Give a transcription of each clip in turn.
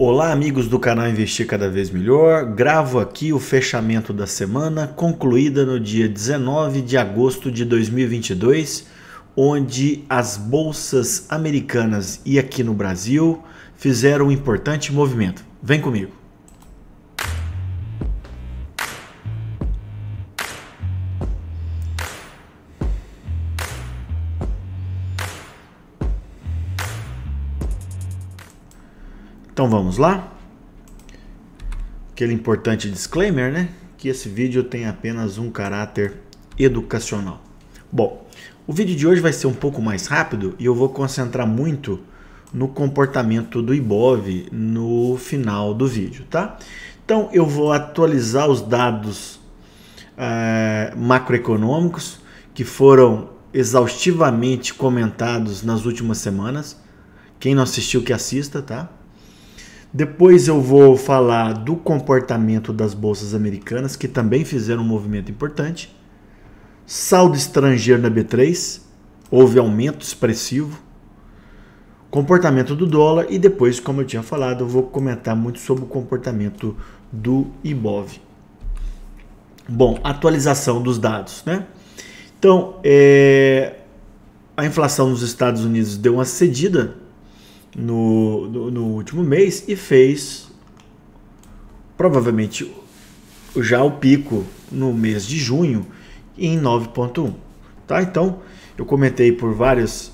Olá, amigos do canal Investir Cada Vez Melhor. Gravo aqui o fechamento da semana, concluída no dia 19 de agosto de 2022, onde as bolsas americanas e aqui no Brasil fizeram um importante movimento. Vem comigo. Então vamos lá. Aquele importante disclaimer, né? Que esse vídeo tem apenas um caráter educacional. Bom, o vídeo de hoje vai ser um pouco mais rápido e eu vou concentrar muito no comportamento do IBOV no final do vídeo, tá? Então eu vou atualizar os dados é, macroeconômicos que foram exaustivamente comentados nas últimas semanas. Quem não assistiu que assista, tá? Depois eu vou falar do comportamento das bolsas americanas, que também fizeram um movimento importante. Saldo estrangeiro na B3, houve aumento expressivo. Comportamento do dólar e depois, como eu tinha falado, eu vou comentar muito sobre o comportamento do IBOV. Bom, atualização dos dados, né? Então, é, a inflação nos Estados Unidos deu uma cedida no, no, no último mês e fez provavelmente já o pico no mês de junho em 9.1. Tá? Então, eu comentei por vários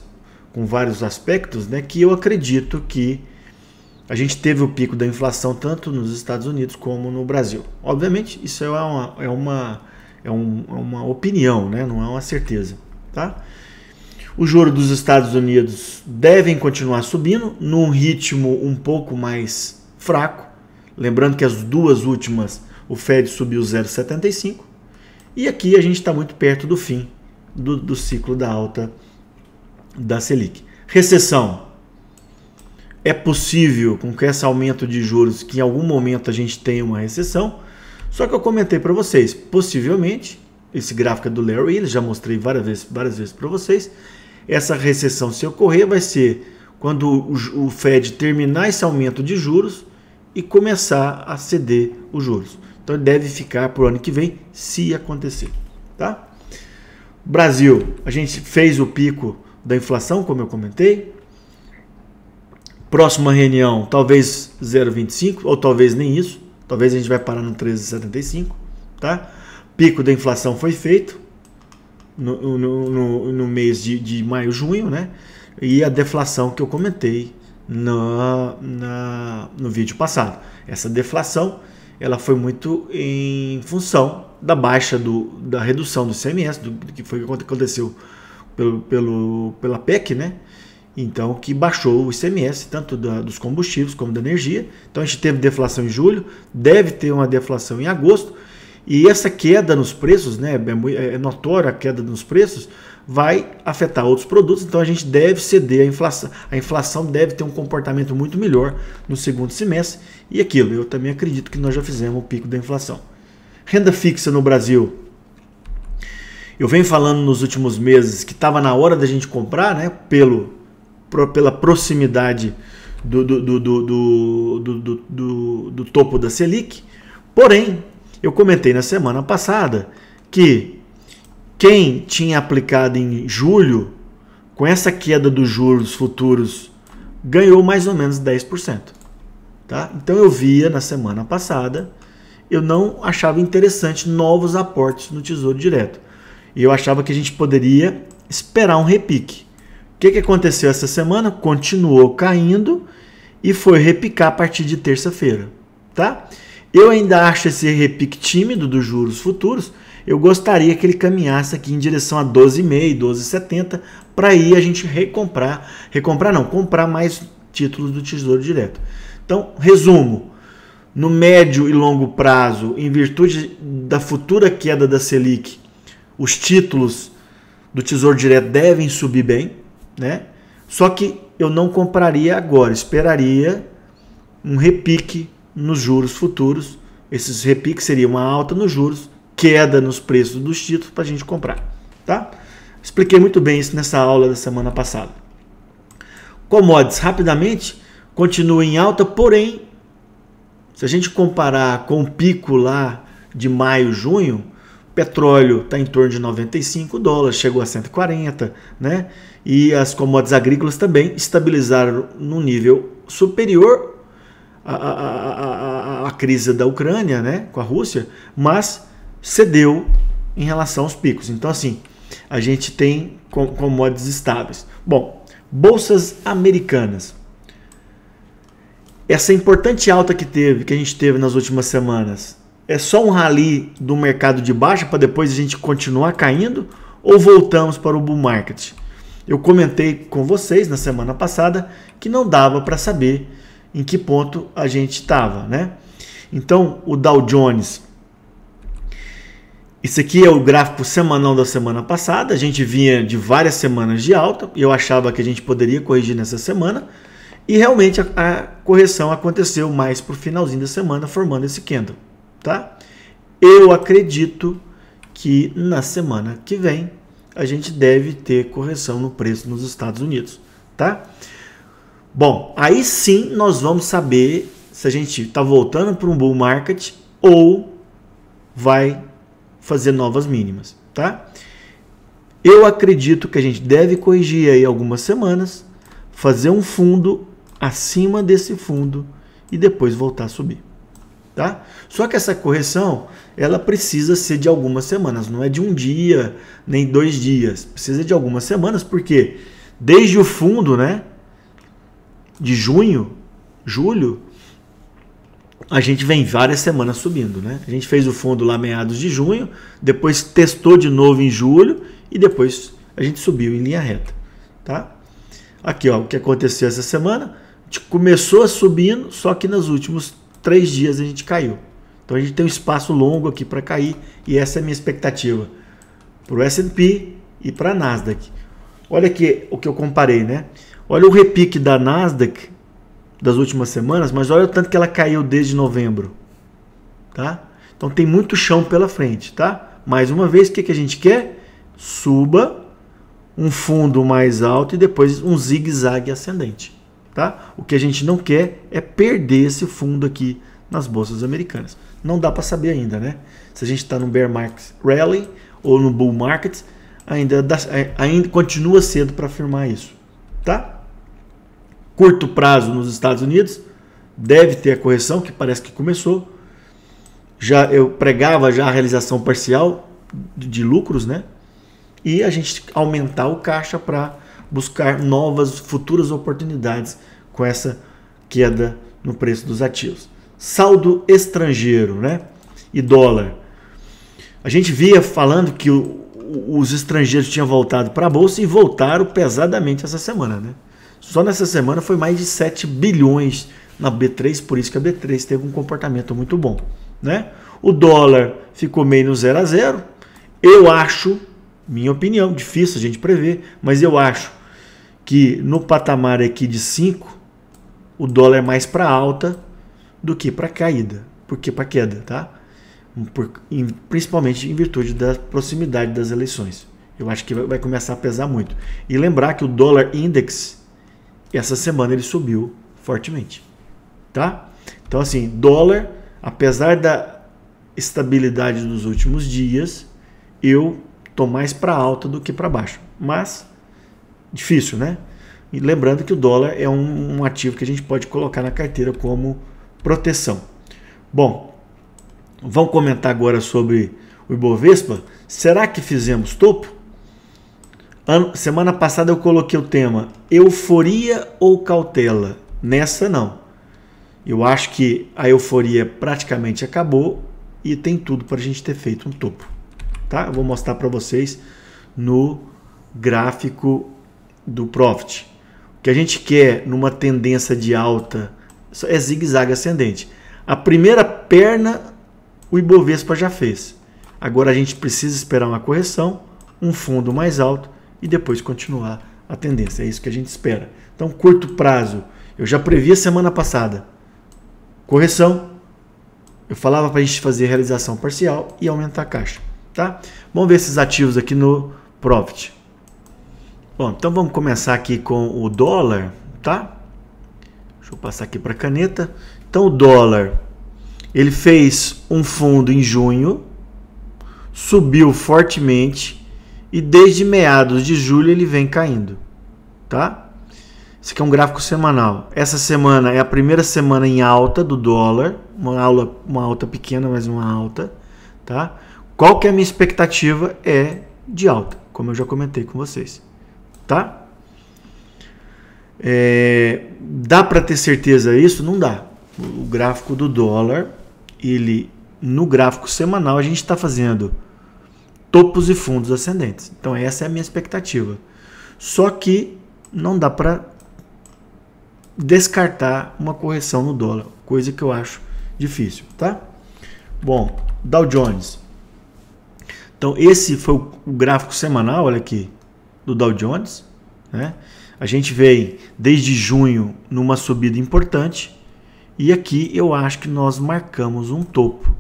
com vários aspectos, né, que eu acredito que a gente teve o pico da inflação tanto nos Estados Unidos como no Brasil. Obviamente, isso é uma, é uma, é um, é uma opinião, né? não é uma certeza. Tá? Os juros dos Estados Unidos devem continuar subindo num ritmo um pouco mais fraco. Lembrando que as duas últimas o Fed subiu 0,75 e aqui a gente está muito perto do fim do, do ciclo da alta da Selic. Recessão. É possível com que esse aumento de juros que em algum momento a gente tenha uma recessão. Só que eu comentei para vocês, possivelmente, esse gráfico é do Larry Willis, já mostrei várias vezes, várias vezes para vocês, essa recessão, se ocorrer, vai ser quando o, Fed terminar esse aumento de juros e começar a ceder os juros. Então deve ficar para o ano que vem, se acontecer. Tá? Brasil, a gente fez o pico da inflação, como eu comentei. Próxima reunião, talvez 0,25 ou talvez nem isso. Talvez a gente vai parar no 13,75, tá? Pico da inflação foi feito no, no, no, mês de, de maio, junho, né? E a deflação que eu comentei na, na, no vídeo passado. Essa deflação ela foi muito em função da baixa do, da redução do CMS, do, do que foi o que aconteceu pelo, pelo, pela PEC, né? Então, que baixou o ICMS, tanto da, dos combustíveis como da energia. Então, a gente teve deflação em julho, deve ter uma deflação em agosto. E essa queda nos preços, né, é, é notória a queda nos preços, vai afetar outros produtos, então a gente deve ceder a inflação. A inflação deve ter um comportamento muito melhor no segundo semestre e aquilo. Eu também acredito que nós já fizemos o pico da inflação. Renda fixa no Brasil. Eu venho falando nos últimos meses que estava na hora da gente comprar, né, pelo, pro, pela proximidade do, do, do, do, do, do, do, do topo da Selic. Porém, eu comentei na semana passada que quem tinha aplicado em julho, com essa queda dos juros futuros, ganhou mais ou menos 10%. Tá? Então eu via na semana passada, eu não achava interessante novos aportes no Tesouro Direto. E eu achava que a gente poderia esperar um repique. O que, que aconteceu essa semana? Continuou caindo e foi repicar a partir de terça-feira. Tá? Eu ainda acho esse repique tímido dos juros futuros. Eu gostaria que ele caminhasse aqui em direção a 12,5, 12,70, para aí a gente recomprar, recomprar não, comprar mais títulos do Tesouro Direto. Então, resumo, no médio e longo prazo, em virtude da futura queda da Selic, os títulos do Tesouro Direto devem subir bem, né? Só que eu não compraria agora, esperaria um repique nos juros futuros. Esses repiques seriam uma alta nos juros, queda nos preços dos títulos para a gente comprar. Tá? Expliquei muito bem isso nessa aula da semana passada. Commodities, rapidamente, continua em alta, porém, se a gente comparar com o pico lá de maio, junho, petróleo está em torno de 95 dólares, chegou a 140, né? E as commodities agrícolas também estabilizaram num nível superior a, a, a, a crise da Ucrânia né, com a Rússia, mas cedeu em relação aos picos. Então, assim, a gente tem commodities estáveis. Bom, bolsas americanas. Essa importante alta que teve, que a gente teve nas últimas semanas, é só um rally do mercado de baixa para depois a gente continuar caindo ou voltamos para o bull market? Eu comentei com vocês na semana passada que não dava para saber em que ponto a gente estava, né? Então, o Dow Jones, isso aqui é o gráfico semanal da semana passada, a gente vinha de várias semanas de alta, e eu achava que a gente poderia corrigir nessa semana, e realmente a, a correção aconteceu mais para o finalzinho da semana, formando esse candle, tá? Eu acredito que na semana que vem a gente deve ter correção no preço nos Estados Unidos, tá? Bom, aí sim nós vamos saber se a gente está voltando para um bull market ou vai fazer novas mínimas, tá? Eu acredito que a gente deve corrigir aí algumas semanas, fazer um fundo acima desse fundo e depois voltar a subir, tá? Só que essa correção, ela precisa ser de algumas semanas, não é de um dia nem dois dias, precisa de algumas semanas porque desde o fundo, né? de junho, julho, a gente vem várias semanas subindo, né? A gente fez o fundo lá meados de junho, depois testou de novo em julho e depois a gente subiu em linha reta, tá? Aqui, ó, o que aconteceu essa semana, a gente começou subindo, só que nos últimos três dias a gente caiu. Então a gente tem um espaço longo aqui para cair e essa é a minha expectativa para o S&P e para Nasdaq. Olha aqui o que eu comparei, né? Olha o repique da Nasdaq das últimas semanas, mas olha o tanto que ela caiu desde novembro. Tá? Então tem muito chão pela frente, tá? Mais uma vez, o que, que a gente quer? Suba um fundo mais alto e depois um zigue-zague ascendente, tá? O que a gente não quer é perder esse fundo aqui nas bolsas americanas. Não dá para saber ainda, né? Se a gente está no bear market rally ou no bull market, ainda, dá, é, ainda continua cedo para afirmar isso, tá? curto prazo nos Estados Unidos, deve ter a correção, que parece que começou. Já eu pregava já a realização parcial de lucros, né? E a gente aumentar o caixa para buscar novas futuras oportunidades com essa queda no preço dos ativos. Saldo estrangeiro, né? E dólar. A gente via falando que o, os estrangeiros tinham voltado para a bolsa e voltaram pesadamente essa semana, né? Só nessa semana foi mais de 7 bilhões na B3, por isso que a B3 teve um comportamento muito bom. Né? O dólar ficou meio no zero a zero. Eu acho, minha opinião, difícil a gente prever, mas eu acho que no patamar aqui de 5, o dólar é mais para alta do que para caída, porque para queda, tá? Por, em, principalmente em virtude da proximidade das eleições. Eu acho que vai, vai começar a pesar muito. E lembrar que o dólar índice e essa semana ele subiu fortemente, tá? Então assim, dólar, apesar da estabilidade dos últimos dias, eu tô mais para alta do que para baixo. Mas difícil, né? E lembrando que o dólar é um, um ativo que a gente pode colocar na carteira como proteção. Bom, vamos comentar agora sobre o Ibovespa. Será que fizemos topo? Semana passada eu coloquei o tema euforia ou cautela. Nessa não. Eu acho que a euforia praticamente acabou e tem tudo para a gente ter feito um topo. Tá? Eu vou mostrar para vocês no gráfico do Profit. O que a gente quer numa tendência de alta é zigue-zague ascendente. A primeira perna o Ibovespa já fez. Agora a gente precisa esperar uma correção, um fundo mais alto e depois continuar a tendência. É isso que a gente espera. Então, curto prazo, eu já previ a semana passada. Correção. Eu falava para a gente fazer realização parcial e aumentar a caixa. Tá? Vamos ver esses ativos aqui no Profit. Bom, então vamos começar aqui com o dólar, tá? Deixa eu passar aqui para a caneta. Então o dólar, ele fez um fundo em junho, subiu fortemente, e desde meados de julho ele vem caindo, tá? Esse aqui é um gráfico semanal. Essa semana é a primeira semana em alta do dólar, uma, aula, uma alta pequena, mas uma alta, tá? Qual que é a minha expectativa é de alta, como eu já comentei com vocês, tá? É, dá para ter certeza isso? Não dá. O gráfico do dólar, ele no gráfico semanal a gente está fazendo topos e fundos ascendentes. Então essa é a minha expectativa. Só que não dá para descartar uma correção no dólar, coisa que eu acho difícil, tá? Bom, Dow Jones. Então esse foi o gráfico semanal, olha aqui, do Dow Jones, né? A gente vem desde junho numa subida importante e aqui eu acho que nós marcamos um topo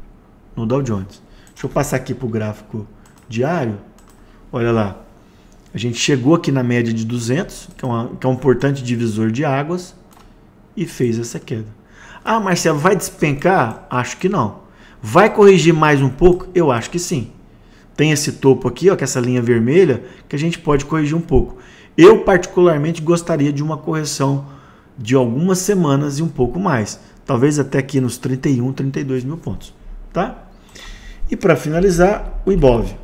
no Dow Jones. Deixa eu passar aqui para o gráfico diário, olha lá, a gente chegou aqui na média de 200, que é, uma, que é um importante divisor de águas, e fez essa queda. Ah, Marcelo, vai despencar? Acho que não. Vai corrigir mais um pouco? Eu acho que sim. Tem esse topo aqui, ó, que é essa linha vermelha, que a gente pode corrigir um pouco. Eu, particularmente, gostaria de uma correção de algumas semanas e um pouco mais. Talvez até aqui nos 31, 32 mil pontos. Tá? E para finalizar, o IBOV.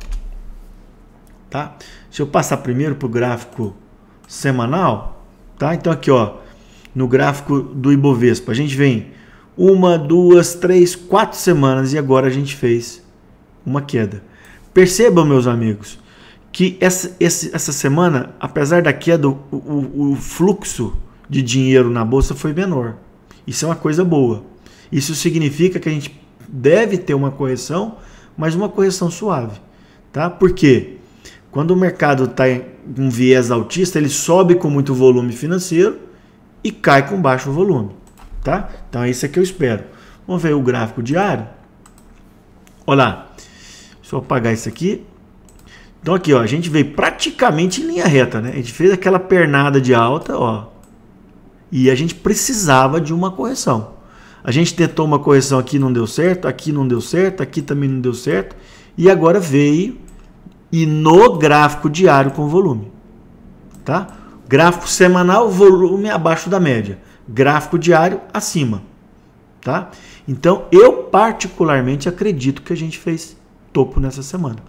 Tá? Deixa eu passar primeiro para o gráfico semanal. Tá? Então aqui ó, no gráfico do Ibovespa, a gente vem uma, duas, três, quatro semanas e agora a gente fez uma queda. Percebam, meus amigos, que essa, essa semana, apesar da queda, o, o, o fluxo de dinheiro na bolsa foi menor. Isso é uma coisa boa. Isso significa que a gente deve ter uma correção, mas uma correção suave. Tá? Por quê? Quando o mercado está em um viés altista, ele sobe com muito volume financeiro e cai com baixo volume. Tá? Então é isso que eu espero. Vamos ver o gráfico diário. Olha lá. Deixa eu apagar isso aqui. Então aqui, ó, a gente veio praticamente em linha reta, né? A gente fez aquela pernada de alta, ó. E a gente precisava de uma correção. A gente tentou uma correção aqui, não deu certo, aqui não deu certo, aqui também não deu certo. E agora veio e no gráfico diário com volume. Tá? Gráfico semanal, volume abaixo da média. Gráfico diário, acima. Tá? Então, eu particularmente acredito que a gente fez topo nessa semana.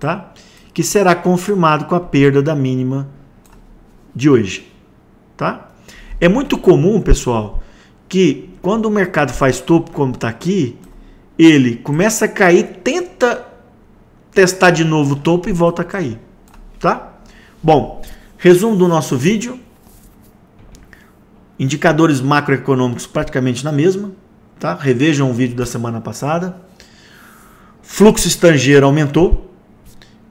Tá? Que será confirmado com a perda da mínima de hoje. Tá? É muito comum, pessoal, que quando o mercado faz topo como está aqui, ele começa a cair, tenta testar de novo o topo e volta a cair, tá? Bom, resumo do nosso vídeo. Indicadores macroeconômicos praticamente na mesma, tá? Revejam o vídeo da semana passada. Fluxo estrangeiro aumentou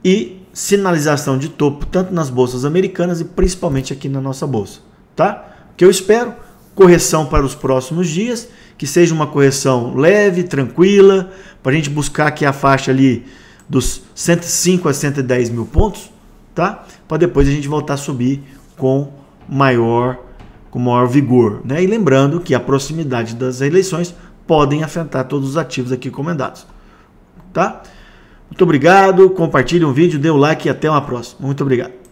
e sinalização de topo tanto nas bolsas americanas e principalmente aqui na nossa bolsa, tá? O que eu espero correção para os próximos dias, que seja uma correção leve, tranquila, para a gente buscar aqui a faixa ali dos 105 a 110 mil pontos, tá? Para depois a gente voltar a subir com maior, com maior vigor, né? E lembrando que a proximidade das eleições podem afetar todos os ativos aqui comendados, tá? Muito obrigado, compartilhe o um vídeo, dê o um like e até uma próxima. Muito obrigado.